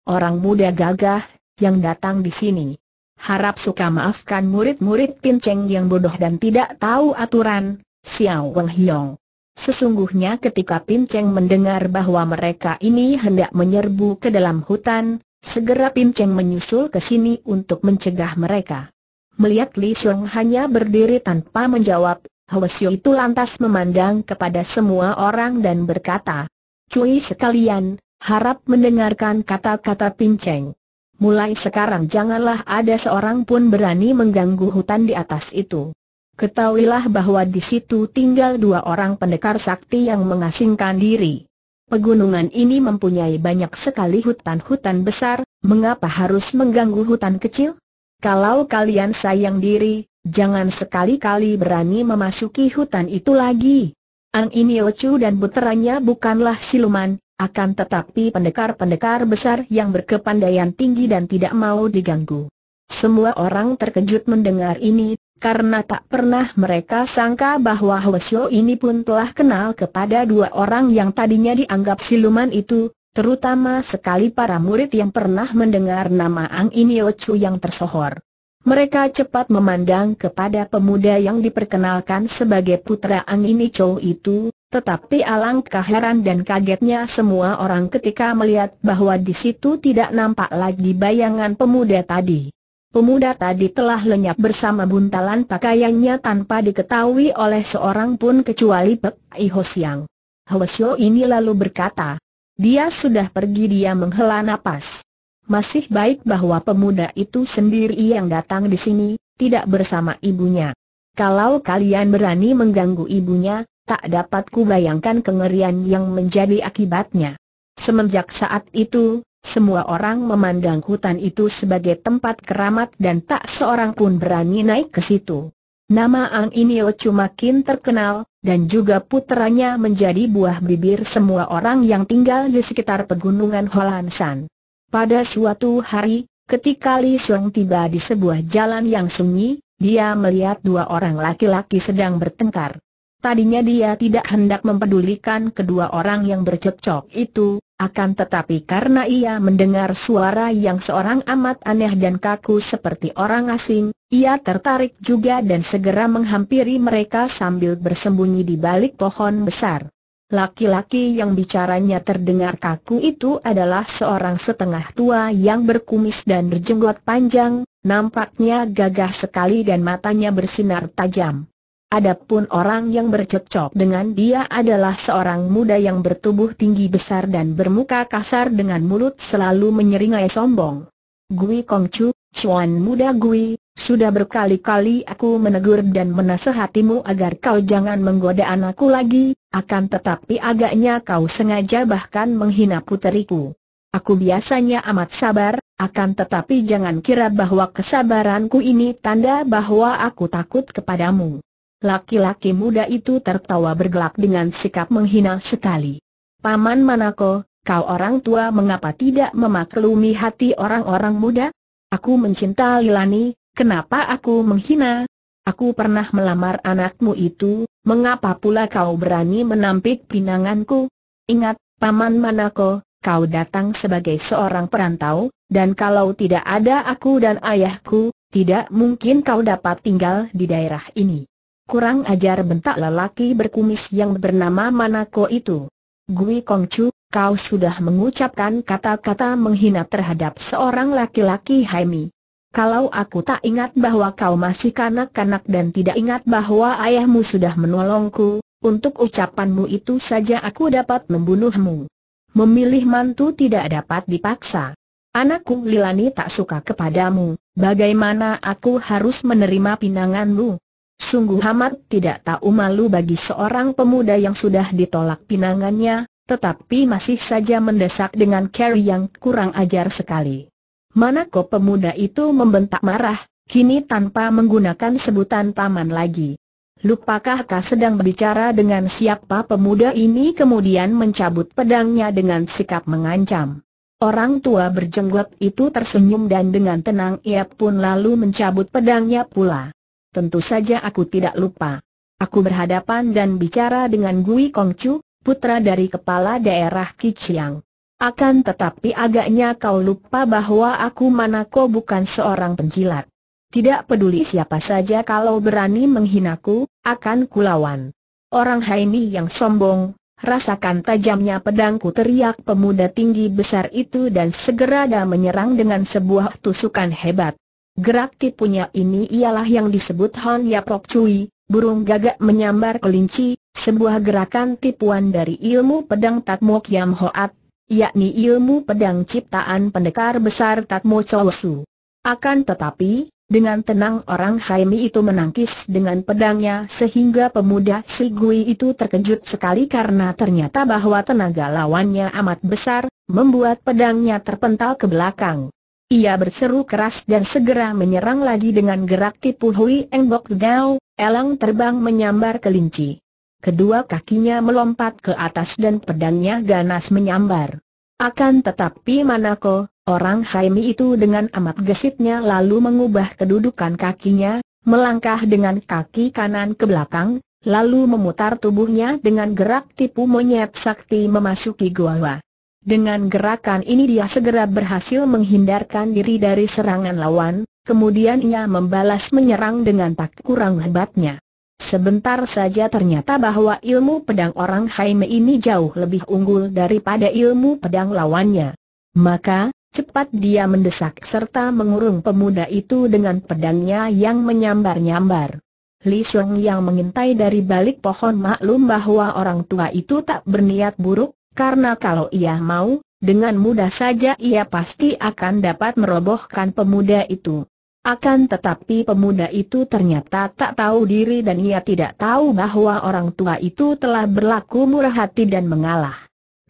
orang muda gagah, yang datang di sini. Harap suka maafkan murid-murid pinceng yang bodoh dan tidak tahu aturan, Xiao Wen Hiong. Sesungguhnya ketika Pinceng mendengar bahwa mereka ini hendak menyerbu ke dalam hutan, segera Pinceng menyusul ke sini untuk mencegah mereka. Melihat Li Xiong hanya berdiri tanpa menjawab, Hwa Xiu itu lantas memandang kepada semua orang dan berkata, Cui sekalian, harap mendengarkan kata-kata Pinceng. Mulai sekarang janganlah ada seorang pun berani mengganggu hutan di atas itu. Ketahuilah bahwa di situ tinggal dua orang pendekar sakti yang mengasingkan diri. Pegunungan ini mempunyai banyak sekali hutan-hutan besar, mengapa harus mengganggu hutan kecil? Kalau kalian sayang diri, jangan sekali-kali berani memasuki hutan itu lagi. Ang Iniochu dan puteranya bukanlah siluman, akan tetapi pendekar-pendekar besar yang berkepandaian tinggi dan tidak mau diganggu. Semua orang terkejut mendengar ini, karena tak pernah mereka sangka bahwa Hwasyo ini pun telah kenal kepada dua orang yang tadinya dianggap siluman itu, terutama sekali para murid yang pernah mendengar nama Ang Inio Chu yang tersohor. Mereka cepat memandang kepada pemuda yang diperkenalkan sebagai putra Ang Ini Chu itu, tetapi alangkah heran dan kagetnya semua orang ketika melihat bahwa di situ tidak nampak lagi bayangan pemuda tadi. Pemuda tadi telah lenyap bersama buntalan pakaiannya tanpa diketahui oleh seorang pun kecuali Pek Iho Siang. Hwasyo ini lalu berkata, dia sudah pergi dia menghela nafas. Masih baik bahwa pemuda itu sendiri yang datang di sini, tidak bersama ibunya. Kalau kalian berani mengganggu ibunya, tak dapat kubayangkan kengerian yang menjadi akibatnya. Semenjak saat itu, semua orang memandang hutan itu sebagai tempat keramat dan tak seorang pun berani naik ke situ. Nama Ang Inio makin terkenal, dan juga putranya menjadi buah bibir semua orang yang tinggal di sekitar pegunungan Holansan. Pada suatu hari, ketika Li Song tiba di sebuah jalan yang sunyi, dia melihat dua orang laki-laki sedang bertengkar. Tadinya dia tidak hendak mempedulikan kedua orang yang bercekcok itu, akan tetapi karena ia mendengar suara yang seorang amat aneh dan kaku seperti orang asing, ia tertarik juga dan segera menghampiri mereka sambil bersembunyi di balik pohon besar. Laki-laki yang bicaranya terdengar kaku itu adalah seorang setengah tua yang berkumis dan berjenggot panjang, nampaknya gagah sekali dan matanya bersinar tajam. Adapun orang yang bercocok dengan dia adalah seorang muda yang bertubuh tinggi besar dan bermuka kasar dengan mulut selalu menyeringai sombong. Gui Kongcu, cuan muda Gui, sudah berkali-kali aku menegur dan menasehatimu agar kau jangan menggoda anakku lagi, akan tetapi agaknya kau sengaja bahkan menghina puteriku. Aku biasanya amat sabar, akan tetapi jangan kira bahwa kesabaranku ini tanda bahwa aku takut kepadamu. Laki-laki muda itu tertawa bergelak dengan sikap menghina sekali. Paman Manako, kau orang tua mengapa tidak memaklumi hati orang-orang muda? Aku mencinta Lilani, kenapa aku menghina? Aku pernah melamar anakmu itu, mengapa pula kau berani menampik pinanganku? Ingat, Paman Manako, kau datang sebagai seorang perantau, dan kalau tidak ada aku dan ayahku, tidak mungkin kau dapat tinggal di daerah ini. Kurang ajar bentak lelaki berkumis yang bernama Manako itu. Gui Kongcu, kau sudah mengucapkan kata-kata menghina terhadap seorang laki-laki Haimi. Kalau aku tak ingat bahwa kau masih kanak-kanak dan tidak ingat bahwa ayahmu sudah menolongku, untuk ucapanmu itu saja aku dapat membunuhmu. Memilih mantu tidak dapat dipaksa. Anakku Lilani tak suka kepadamu, bagaimana aku harus menerima pinanganmu? Sungguh amat tidak tahu malu bagi seorang pemuda yang sudah ditolak pinangannya, tetapi masih saja mendesak dengan Carrie yang kurang ajar sekali. Mana Manako pemuda itu membentak marah, kini tanpa menggunakan sebutan paman lagi. Lupakah kau sedang berbicara dengan siapa pemuda ini kemudian mencabut pedangnya dengan sikap mengancam. Orang tua berjenggot itu tersenyum dan dengan tenang ia pun lalu mencabut pedangnya pula tentu saja aku tidak lupa. Aku berhadapan dan bicara dengan Gui Kongcu, putra dari kepala daerah Kichiang. Akan tetapi agaknya kau lupa bahwa aku Manako bukan seorang penjilat. Tidak peduli siapa saja kalau berani menghinaku, akan kulawan. Orang Haini yang sombong, rasakan tajamnya pedangku teriak pemuda tinggi besar itu dan segera dia menyerang dengan sebuah tusukan hebat. Gerak tipunya ini ialah yang disebut Han Yapok Cui, burung gagak menyambar kelinci, sebuah gerakan tipuan dari ilmu pedang Tatmo Kiam Hoat, yakni ilmu pedang ciptaan pendekar besar Tatmo Chosu. Akan tetapi, dengan tenang orang Haimi itu menangkis dengan pedangnya sehingga pemuda si itu terkejut sekali karena ternyata bahwa tenaga lawannya amat besar, membuat pedangnya terpental ke belakang. Ia berseru keras dan segera menyerang lagi dengan gerak tipu Hui Eng Bok Dao, elang terbang menyambar kelinci. Kedua kakinya melompat ke atas dan pedangnya ganas menyambar. Akan tetapi Manako, orang Haimi itu dengan amat gesitnya lalu mengubah kedudukan kakinya, melangkah dengan kaki kanan ke belakang, lalu memutar tubuhnya dengan gerak tipu monyet sakti memasuki gua. Dengan gerakan ini dia segera berhasil menghindarkan diri dari serangan lawan, kemudian ia membalas menyerang dengan tak kurang hebatnya. Sebentar saja ternyata bahwa ilmu pedang orang Haime ini jauh lebih unggul daripada ilmu pedang lawannya. Maka, cepat dia mendesak serta mengurung pemuda itu dengan pedangnya yang menyambar-nyambar. Li Xiong yang mengintai dari balik pohon maklum bahwa orang tua itu tak berniat buruk, karena kalau ia mau, dengan mudah saja ia pasti akan dapat merobohkan pemuda itu. Akan tetapi pemuda itu ternyata tak tahu diri dan ia tidak tahu bahwa orang tua itu telah berlaku murah hati dan mengalah.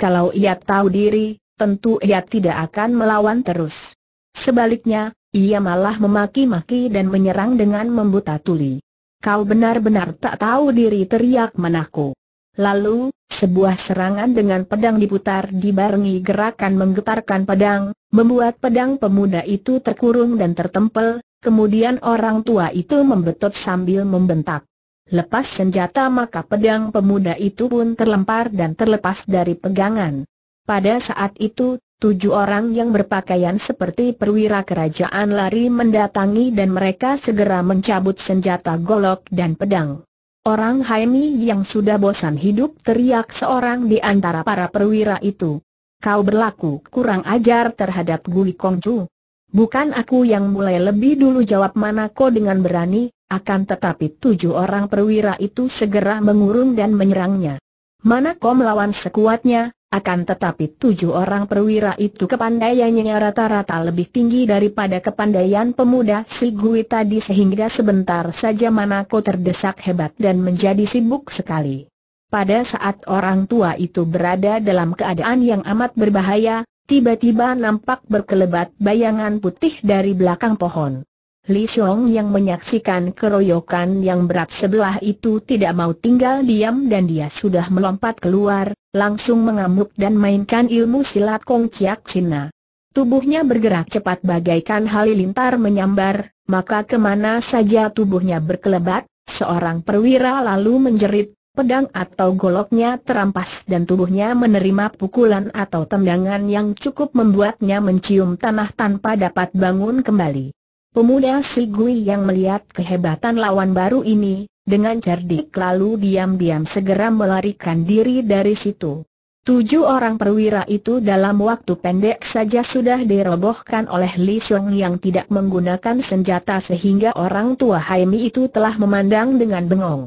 Kalau ia tahu diri, tentu ia tidak akan melawan terus. Sebaliknya, ia malah memaki-maki dan menyerang dengan membuta tuli. Kau benar-benar tak tahu diri teriak menaku. Lalu, sebuah serangan dengan pedang diputar dibarengi gerakan menggetarkan pedang, membuat pedang pemuda itu terkurung dan tertempel, kemudian orang tua itu membetot sambil membentak. Lepas senjata maka pedang pemuda itu pun terlempar dan terlepas dari pegangan. Pada saat itu, tujuh orang yang berpakaian seperti perwira kerajaan lari mendatangi dan mereka segera mencabut senjata golok dan pedang. Orang Haimi yang sudah bosan hidup teriak seorang di antara para perwira itu. Kau berlaku kurang ajar terhadap Guli Kongcu. Bukan aku yang mulai lebih dulu jawab Manako dengan berani, akan tetapi tujuh orang perwira itu segera mengurung dan menyerangnya. Manako melawan sekuatnya, akan tetapi tujuh orang perwira itu kepandaiannya rata-rata lebih tinggi daripada kepandaian pemuda si Gui tadi sehingga sebentar saja Manako terdesak hebat dan menjadi sibuk sekali. Pada saat orang tua itu berada dalam keadaan yang amat berbahaya, tiba-tiba nampak berkelebat bayangan putih dari belakang pohon. Li Xiong yang menyaksikan keroyokan yang berat sebelah itu tidak mau tinggal diam dan dia sudah melompat keluar, langsung mengamuk dan mainkan ilmu silat Kong Chiak Sina. Tubuhnya bergerak cepat bagaikan halilintar menyambar, maka kemana saja tubuhnya berkelebat, seorang perwira lalu menjerit, pedang atau goloknya terampas dan tubuhnya menerima pukulan atau tendangan yang cukup membuatnya mencium tanah tanpa dapat bangun kembali. Pemuda si Gui yang melihat kehebatan lawan baru ini, dengan cerdik lalu diam-diam segera melarikan diri dari situ. Tujuh orang perwira itu dalam waktu pendek saja sudah dirobohkan oleh Li Xiong yang tidak menggunakan senjata sehingga orang tua Haimi itu telah memandang dengan bengong.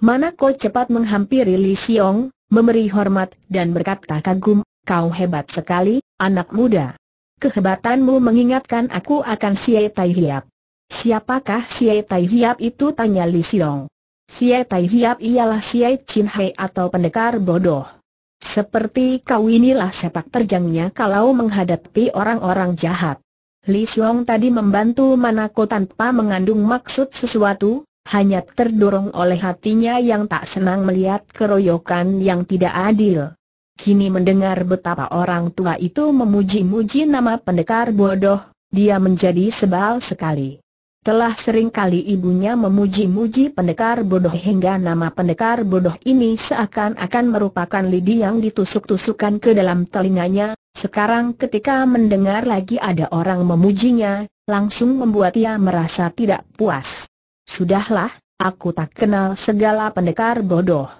Manako cepat menghampiri Li Xiong, memberi hormat dan berkata kagum, kau hebat sekali, anak muda kehebatanmu mengingatkan aku akan Xie Tai Hiap. Siapakah Xie Tai Hiap itu tanya Li Xiong. Xie Tai Hiap ialah Xie Chin Hai atau pendekar bodoh. Seperti kau inilah sepak terjangnya kalau menghadapi orang-orang jahat. Li Xiong tadi membantu Manako tanpa mengandung maksud sesuatu, hanya terdorong oleh hatinya yang tak senang melihat keroyokan yang tidak adil. Kini mendengar betapa orang tua itu memuji-muji nama pendekar bodoh, dia menjadi sebal sekali. Telah sering kali ibunya memuji-muji pendekar bodoh hingga nama pendekar bodoh ini seakan-akan merupakan lidi yang ditusuk-tusukan ke dalam telinganya, sekarang ketika mendengar lagi ada orang memujinya, langsung membuat ia merasa tidak puas. Sudahlah, aku tak kenal segala pendekar bodoh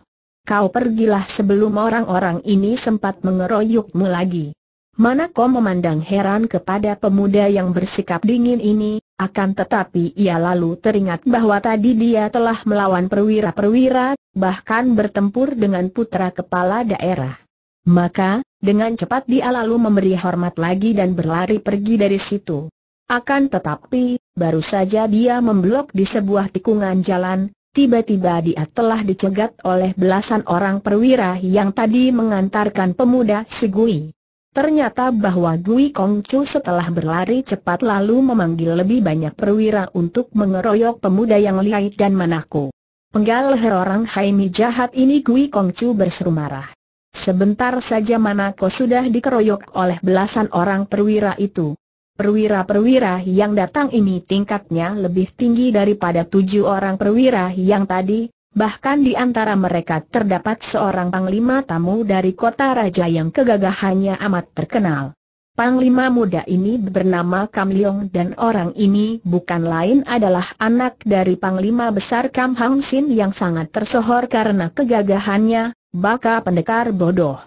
kau pergilah sebelum orang-orang ini sempat mengeroyokmu lagi. Mana kau memandang heran kepada pemuda yang bersikap dingin ini, akan tetapi ia lalu teringat bahwa tadi dia telah melawan perwira-perwira, bahkan bertempur dengan putra kepala daerah. Maka, dengan cepat dia lalu memberi hormat lagi dan berlari pergi dari situ. Akan tetapi, baru saja dia memblok di sebuah tikungan jalan, Tiba-tiba dia telah dicegat oleh belasan orang perwira yang tadi mengantarkan pemuda si Gui. Ternyata bahwa Gui Kongcu setelah berlari cepat lalu memanggil lebih banyak perwira untuk mengeroyok pemuda yang lihai dan manaku. Penggal orang Haimi jahat ini Gui Kongcu berseru marah. Sebentar saja Manako sudah dikeroyok oleh belasan orang perwira itu. Perwira-perwira yang datang ini tingkatnya lebih tinggi daripada tujuh orang perwira yang tadi, bahkan di antara mereka terdapat seorang panglima tamu dari kota raja yang kegagahannya amat terkenal. Panglima muda ini bernama Kam Leong dan orang ini bukan lain adalah anak dari Panglima Besar Kam Hang Sin yang sangat tersohor karena kegagahannya, baka pendekar bodoh.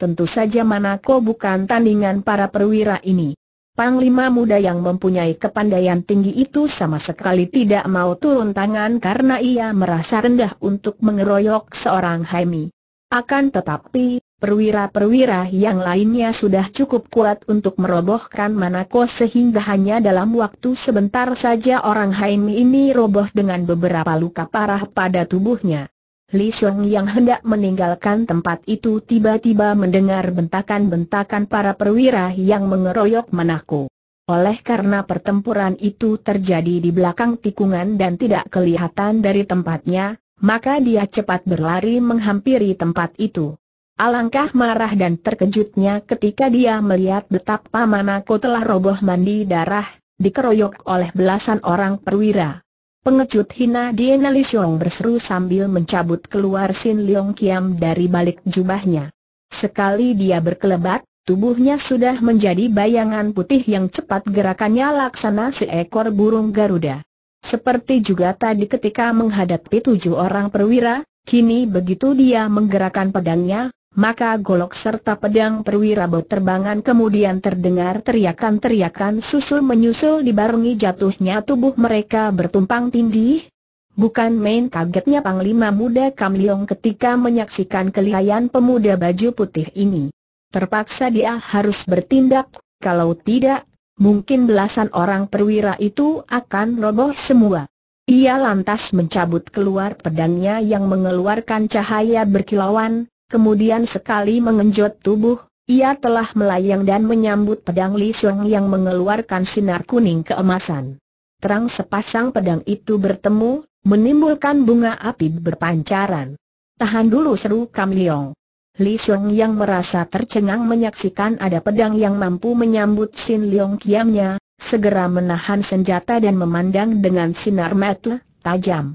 Tentu saja Manako bukan tandingan para perwira ini. Panglima muda yang mempunyai kepandaian tinggi itu sama sekali tidak mau turun tangan karena ia merasa rendah untuk mengeroyok seorang Haimi. Akan tetapi, perwira-perwira yang lainnya sudah cukup kuat untuk merobohkan Manako sehingga hanya dalam waktu sebentar saja orang Haimi ini roboh dengan beberapa luka parah pada tubuhnya. Li Xiong yang hendak meninggalkan tempat itu tiba-tiba mendengar bentakan-bentakan para perwira yang mengeroyok Manako. Oleh karena pertempuran itu terjadi di belakang tikungan dan tidak kelihatan dari tempatnya, maka dia cepat berlari menghampiri tempat itu. Alangkah marah dan terkejutnya ketika dia melihat betapa Manako telah roboh mandi darah, dikeroyok oleh belasan orang perwira. Pengecut hina Diana Li Xiong berseru sambil mencabut keluar Sin Leong Kiam dari balik jubahnya. Sekali dia berkelebat, tubuhnya sudah menjadi bayangan putih yang cepat gerakannya laksana seekor burung Garuda. Seperti juga tadi ketika menghadapi tujuh orang perwira, kini begitu dia menggerakkan pedangnya, maka golok serta pedang perwira berterbangan kemudian terdengar teriakan-teriakan susul menyusul dibarengi jatuhnya tubuh mereka bertumpang tindih. Bukan main kagetnya Panglima Muda Kam Leong ketika menyaksikan kelihayan pemuda baju putih ini. Terpaksa dia harus bertindak, kalau tidak, mungkin belasan orang perwira itu akan roboh semua. Ia lantas mencabut keluar pedangnya yang mengeluarkan cahaya berkilauan, kemudian sekali mengenjot tubuh, ia telah melayang dan menyambut pedang Li Xiong yang mengeluarkan sinar kuning keemasan. Terang sepasang pedang itu bertemu, menimbulkan bunga api berpancaran. Tahan dulu seru Kam Leong. Li Xiong yang merasa tercengang menyaksikan ada pedang yang mampu menyambut Sin Leong Kiamnya, segera menahan senjata dan memandang dengan sinar metle, tajam.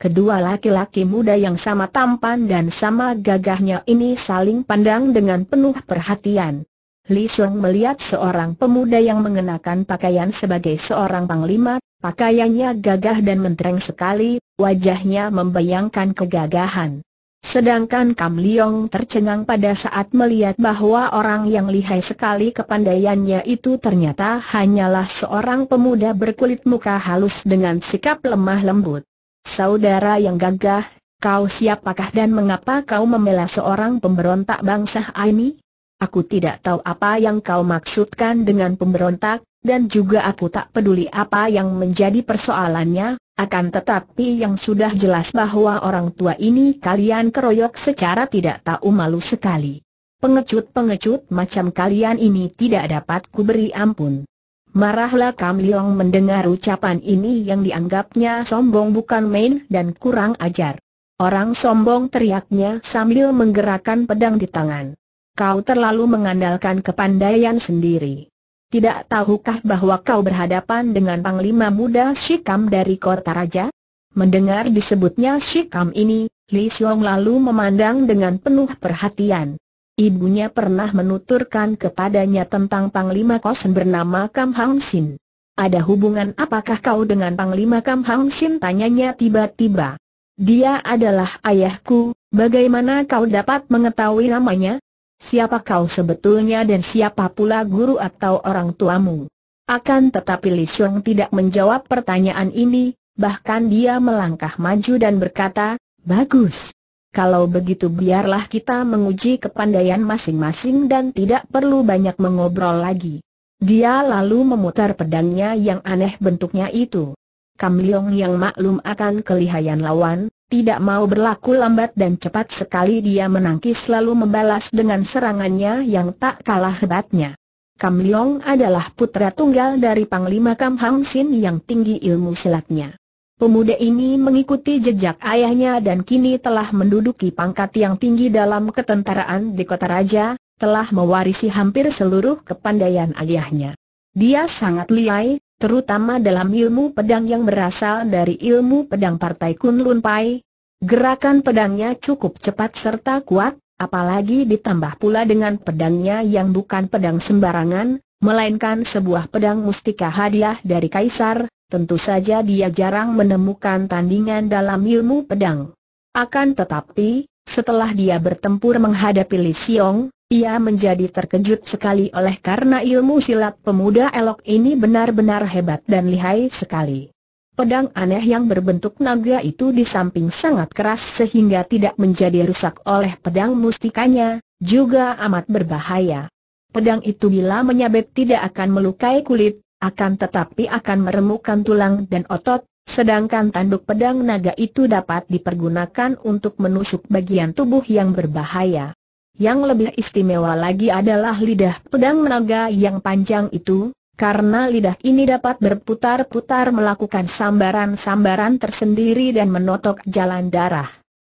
Kedua laki-laki muda yang sama tampan dan sama gagahnya ini saling pandang dengan penuh perhatian. Li Sung melihat seorang pemuda yang mengenakan pakaian sebagai seorang panglima, pakaiannya gagah dan mentereng sekali, wajahnya membayangkan kegagahan. Sedangkan Kam Leong tercengang pada saat melihat bahwa orang yang lihai sekali kepandaiannya itu ternyata hanyalah seorang pemuda berkulit muka halus dengan sikap lemah lembut. Saudara yang gagah, kau siapakah dan mengapa kau membela seorang pemberontak bangsa ini? Aku tidak tahu apa yang kau maksudkan dengan pemberontak, dan juga aku tak peduli apa yang menjadi persoalannya, akan tetapi yang sudah jelas bahwa orang tua ini kalian keroyok secara tidak tahu malu sekali. Pengecut-pengecut macam kalian ini tidak dapat kuberi ampun. Marahlah Kam Leong mendengar ucapan ini yang dianggapnya sombong bukan main dan kurang ajar. Orang sombong teriaknya sambil menggerakkan pedang di tangan. Kau terlalu mengandalkan kepandaian sendiri. Tidak tahukah bahwa kau berhadapan dengan panglima muda Shikam dari kota raja? Mendengar disebutnya Shikam ini, Li Xiong lalu memandang dengan penuh perhatian ibunya pernah menuturkan kepadanya tentang Panglima Kosen bernama Kam Hang Sin. Ada hubungan apakah kau dengan Panglima Kam Hang Sin? Tanyanya tiba-tiba. Dia adalah ayahku, bagaimana kau dapat mengetahui namanya? Siapa kau sebetulnya dan siapa pula guru atau orang tuamu? Akan tetapi Li Xiong tidak menjawab pertanyaan ini, bahkan dia melangkah maju dan berkata, Bagus, kalau begitu biarlah kita menguji kepandaian masing-masing dan tidak perlu banyak mengobrol lagi. Dia lalu memutar pedangnya yang aneh bentuknya itu. Kam Leong yang maklum akan kelihayan lawan, tidak mau berlaku lambat dan cepat sekali dia menangkis lalu membalas dengan serangannya yang tak kalah hebatnya. Kam Leong adalah putra tunggal dari Panglima Kam Hang Sin yang tinggi ilmu silatnya. Pemuda ini mengikuti jejak ayahnya dan kini telah menduduki pangkat yang tinggi dalam ketentaraan di kota raja, telah mewarisi hampir seluruh kepandaian ayahnya. Dia sangat liai, terutama dalam ilmu pedang yang berasal dari ilmu pedang partai Kunlun Pai. Gerakan pedangnya cukup cepat serta kuat, apalagi ditambah pula dengan pedangnya yang bukan pedang sembarangan, melainkan sebuah pedang mustika hadiah dari kaisar, tentu saja dia jarang menemukan tandingan dalam ilmu pedang. Akan tetapi, setelah dia bertempur menghadapi Li Xiong, ia menjadi terkejut sekali oleh karena ilmu silat pemuda elok ini benar-benar hebat dan lihai sekali. Pedang aneh yang berbentuk naga itu di samping sangat keras sehingga tidak menjadi rusak oleh pedang mustikanya, juga amat berbahaya. Pedang itu bila menyabet tidak akan melukai kulit, akan tetapi akan meremukkan tulang dan otot, sedangkan tanduk pedang naga itu dapat dipergunakan untuk menusuk bagian tubuh yang berbahaya. Yang lebih istimewa lagi adalah lidah pedang naga yang panjang itu, karena lidah ini dapat berputar-putar melakukan sambaran-sambaran tersendiri dan menotok jalan darah.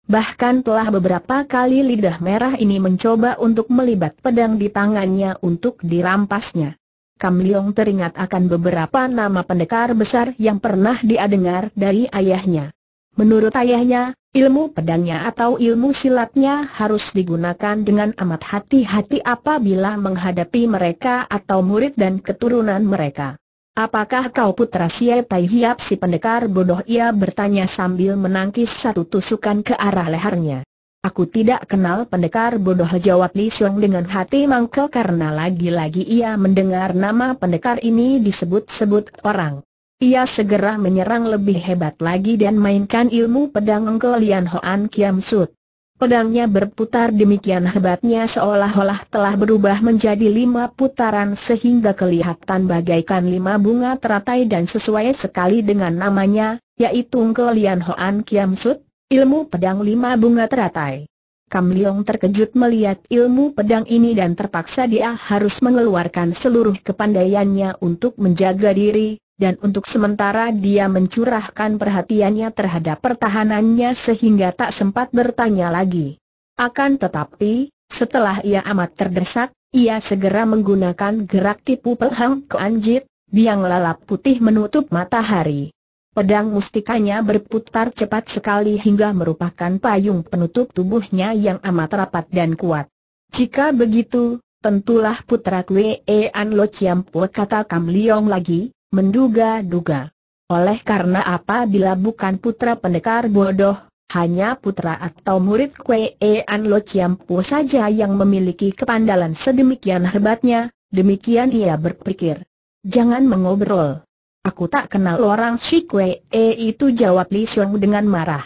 Bahkan telah beberapa kali lidah merah ini mencoba untuk melibat pedang di tangannya untuk dirampasnya. Kam Leong teringat akan beberapa nama pendekar besar yang pernah dia dengar dari ayahnya. Menurut ayahnya, ilmu pedangnya atau ilmu silatnya harus digunakan dengan amat hati-hati apabila menghadapi mereka atau murid dan keturunan mereka. Apakah kau putra Sia Tai Hiap si pendekar bodoh ia bertanya sambil menangkis satu tusukan ke arah lehernya. Aku tidak kenal pendekar bodoh jawab Li Xiong dengan hati mangkel karena lagi-lagi ia mendengar nama pendekar ini disebut-sebut orang. Ia segera menyerang lebih hebat lagi dan mainkan ilmu pedang Engkel Lian Hoan Kiam Sut. Pedangnya berputar demikian hebatnya seolah-olah telah berubah menjadi lima putaran sehingga kelihatan bagaikan lima bunga teratai dan sesuai sekali dengan namanya, yaitu Engkel Lian Hoan Kiam Sut, Ilmu pedang lima bunga teratai. Kam Leong terkejut melihat ilmu pedang ini dan terpaksa dia harus mengeluarkan seluruh kepandaiannya untuk menjaga diri, dan untuk sementara dia mencurahkan perhatiannya terhadap pertahanannya sehingga tak sempat bertanya lagi. Akan tetapi, setelah ia amat terdesak, ia segera menggunakan gerak tipu pelhang ke anjit, biang lalap putih menutup matahari. Pedang mustikanya berputar cepat sekali hingga merupakan payung penutup tubuhnya yang amat rapat dan kuat. Jika begitu, tentulah putra Kwe An Lo Chiam Poh kata Kam Liong lagi, menduga-duga. Oleh karena apa bila bukan putra pendekar bodoh, hanya putra atau murid Kwe An Lo Chiam Poh saja yang memiliki kepandalan sedemikian hebatnya, demikian ia berpikir. Jangan mengobrol. Aku tak kenal orang Shikwe eh itu jawab Li Xiong dengan marah.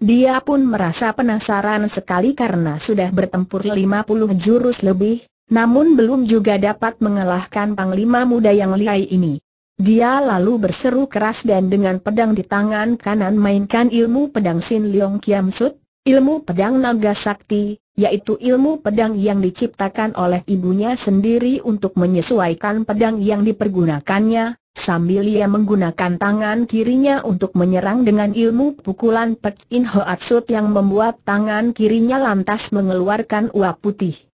Dia pun merasa penasaran sekali karena sudah bertempur 50 jurus lebih, namun belum juga dapat mengalahkan panglima muda yang lihai ini. Dia lalu berseru keras dan dengan pedang di tangan kanan mainkan ilmu pedang Sin Leong Kiam Sut, ilmu pedang naga sakti, yaitu ilmu pedang yang diciptakan oleh ibunya sendiri untuk menyesuaikan pedang yang dipergunakannya, sambil ia menggunakan tangan kirinya untuk menyerang dengan ilmu pukulan Pek In Hoat Sut yang membuat tangan kirinya lantas mengeluarkan uap putih.